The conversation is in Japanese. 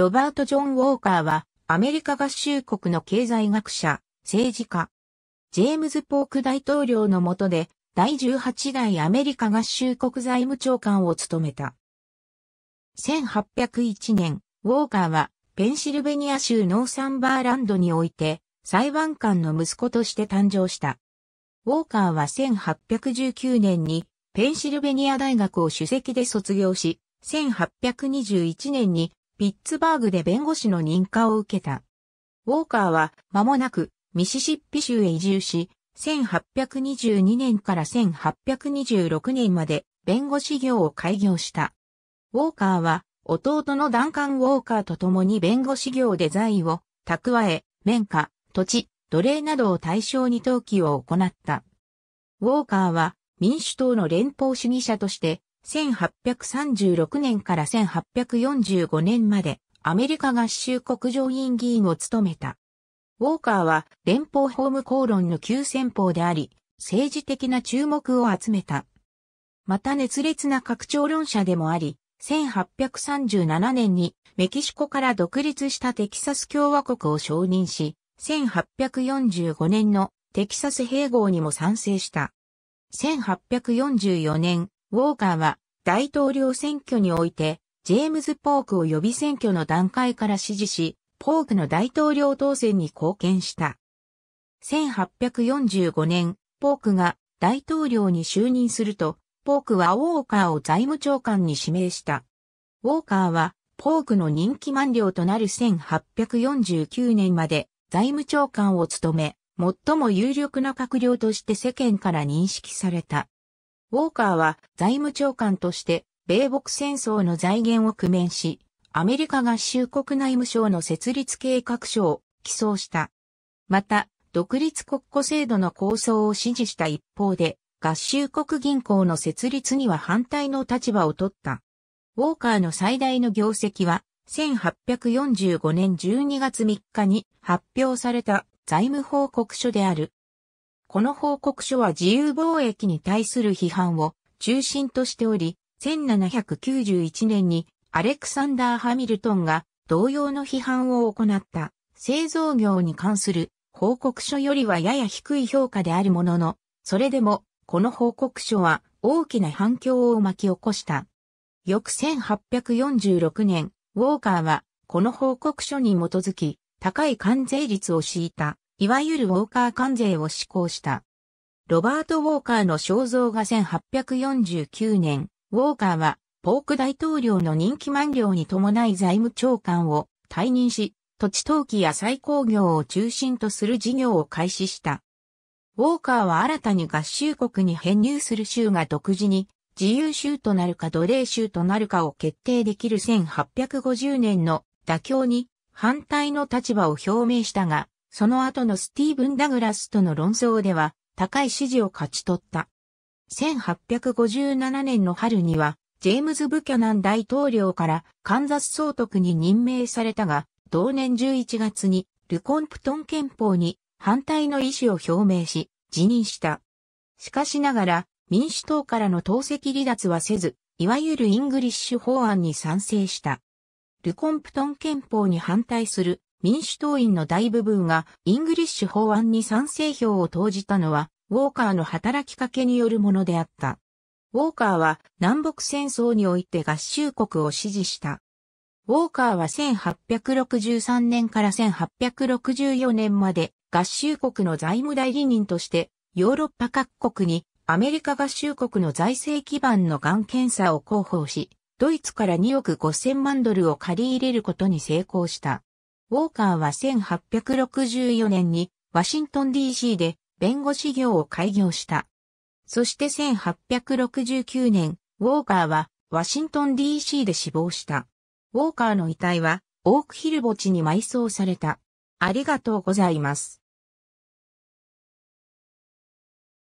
ロバート・ジョン・ウォーカーは、アメリカ合衆国の経済学者、政治家。ジェームズ・ポーク大統領の下で、第18代アメリカ合衆国財務長官を務めた。1801年、ウォーカーは、ペンシルベニア州ノーサンバーランドにおいて、裁判官の息子として誕生した。ウォーカーは1819年に、ペンシルベニア大学を首席で卒業し、1821年にピッツバーグで弁護士の認可を受けた。ウォーカーは間もなくミシシッピ州へ移住し、1822年から1826年まで弁護士業を開業した。ウォーカーは弟のダンカン・ウォーカーと共に弁護士業で財を蓄え、綿花、土地、奴隷などを対象に登記を行った。ウォーカーは民主党の連邦主義者として1836年から1845年までアメリカ合衆国上院議員を務めた。ウォーカーは連邦法務公論の急先鋒であり、政治的な注目を集めた。また熱烈な拡張論者でもあり、1837年にメキシコから独立したテキサス共和国を承認し、1845年のテキサス併合にも賛成した。1844年、ウォーカーは大統領選挙において、ジェームズ・ポークを予備選挙の段階から支持し、ポークの大統領当選に貢献した。1845年、ポークが大統領に就任すると、ポークはウォーカーを財務長官に指名した。ウォーカーは、ポークの人気満了となる1849年まで財務長官を務め、最も有力な閣僚として世間から認識された。ウォーカーは財務長官として米国戦争の財源を工面し、アメリカ合衆国内務省の設立計画書を起草した。また、独立国庫制度の構想を支持した一方で、合衆国銀行の設立には反対の立場を取った。ウォーカーの最大の業績は、1845年12月3日に発表された財務報告書である。この報告書は自由貿易に対する批判を中心としており、1791年にアレクサンダー・ハミルトンが同様の批判を行った製造業に関する報告書よりはやや低い評価であるものの、それでもこの報告書は大きな反響を巻き起こした。翌1846年、ウォーカーはこの報告書に基づき高い関税率を敷いたいわゆるウォーカー関税を施行した。ロバート・ウォーカーの肖像が1849年、ウォーカーは、ポーク大統領の任期満了に伴い財務長官を退任し、土地投機や再工業を中心とする事業を開始した。ウォーカーは新たに合衆国に編入する州が独自に自由州となるか奴隷州となるかを決定できる1850年の妥協に反対の立場を表明したが、その後のスティーブン・ダグラスとの論争では高い支持を勝ち取った。1857年の春には、ジェームズ・ブキャナン大統領からカンザス総督に任命されたが、同年11月にルコンプトン憲法に反対の意思を表明し、辞任した。しかしながら、民主党からの党籍離脱はせず、いわゆるイングリッシュ法案に賛成した。ルコンプトン憲法に反対する民主党員の大部分がイングリッシュ法案に賛成票を投じたのは、ウォーカーの働きかけによるものであった。ウォーカーは南北戦争において合衆国を支持した。ウォーカーは1863年から1864年まで合衆国の財務代理人としてヨーロッパ各国にアメリカ合衆国の財政基盤のがん検査を広報し、ドイツから2億5000万ドルを借り入れることに成功した。ウォーカーは1864年にワシントン DC で弁護士業を開業した。そして1869年、ウォーカーはワシントン DC で死亡した。ウォーカーの遺体はオークヒル墓地に埋葬された。ありがとうございます。